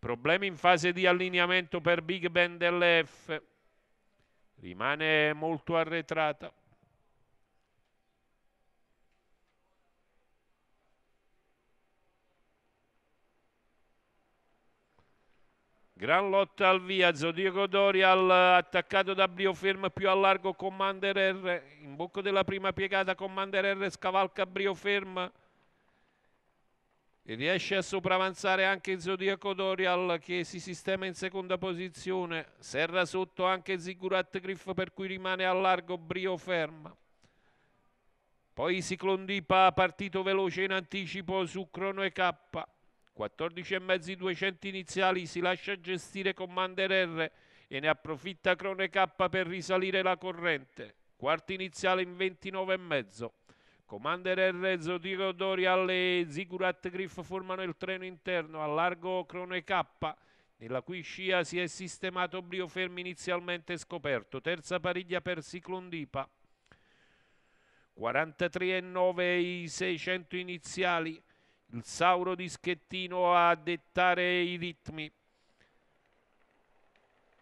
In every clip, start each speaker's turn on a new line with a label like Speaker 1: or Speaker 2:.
Speaker 1: Problemi in fase di allineamento per Big Ben dell'F. Rimane molto arretrata. Gran lotta al via, Zodio Godori al, attaccato da Briofirm più a largo Commander R, in bocco della prima piegata Commander R scavalca Briofirm, riesce a sopravanzare anche il Zodiaco Dorial che si sistema in seconda posizione serra sotto anche Zigurat Griff per cui rimane a largo Brio ferma poi Ciclon Dipa partito veloce in anticipo su Crono e K 14 e mezzi 200 iniziali si lascia gestire Commander R e ne approfitta Crone K per risalire la corrente quarto iniziale in 29 e mezzo Commander Errezzo, tiro Doriale, Zigurat Griff formano il treno interno, allargo Crone K, nella cui scia si è sistemato Brio Fermi inizialmente scoperto. Terza pariglia per Ciclondipa. 43 e 9 i 600 iniziali. Il Sauro di Schettino a dettare i ritmi.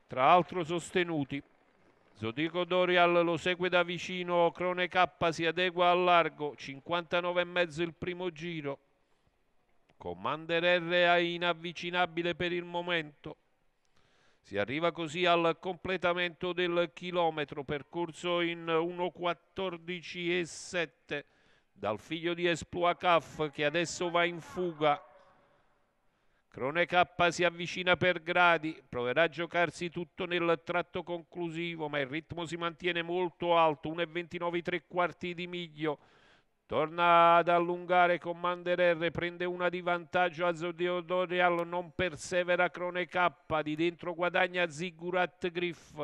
Speaker 1: Tra l'altro sostenuti. Zodico Dorial lo segue da vicino, Crone K si adegua al largo, 59,5 il primo giro. Commander R è inavvicinabile per il momento. Si arriva così al completamento del chilometro percorso in 1.14 e 7 dal figlio di Espluacaf che adesso va in fuga. Crone K si avvicina per gradi, proverà a giocarsi tutto nel tratto conclusivo, ma il ritmo si mantiene molto alto, 1,29 tre quarti di miglio. Torna ad allungare Commander R, prende una di vantaggio a Zodiodorial, non persevera Crone K, di dentro guadagna Zigurat Griff.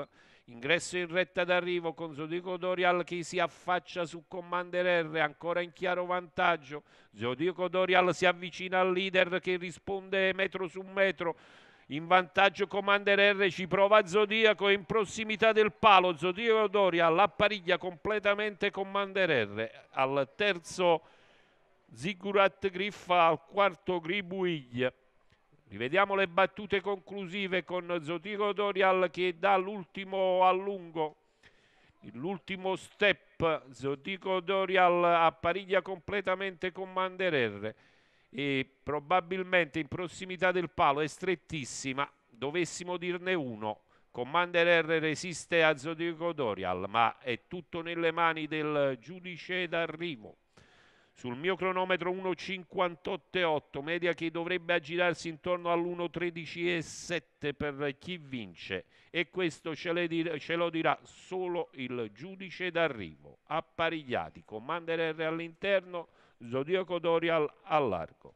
Speaker 1: Ingresso in retta d'arrivo con Zodico Dorial che si affaccia su Commander R, ancora in chiaro vantaggio. Zodico Dorial si avvicina al leader che risponde metro su metro. In vantaggio Commander R ci prova Zodiaco in prossimità del palo. Zodiaco Dorial appariglia completamente Commander R. Al terzo Zigurat Griffa, al quarto Gribuiglia. Rivediamo le battute conclusive con Zotico Dorial che dà l'ultimo allungo. L'ultimo step, Zotico Dorial appariglia completamente con Manderer e probabilmente in prossimità del palo è strettissima, dovessimo dirne uno. Commander R resiste a Zotico Dorial, ma è tutto nelle mani del giudice d'arrivo sul mio cronometro 1.58.8, media che dovrebbe aggirarsi intorno all'1.13.7 per chi vince e questo ce, dir ce lo dirà solo il giudice d'arrivo. Apparigliati, Commander R all'interno, Zodiaco Dorial al largo.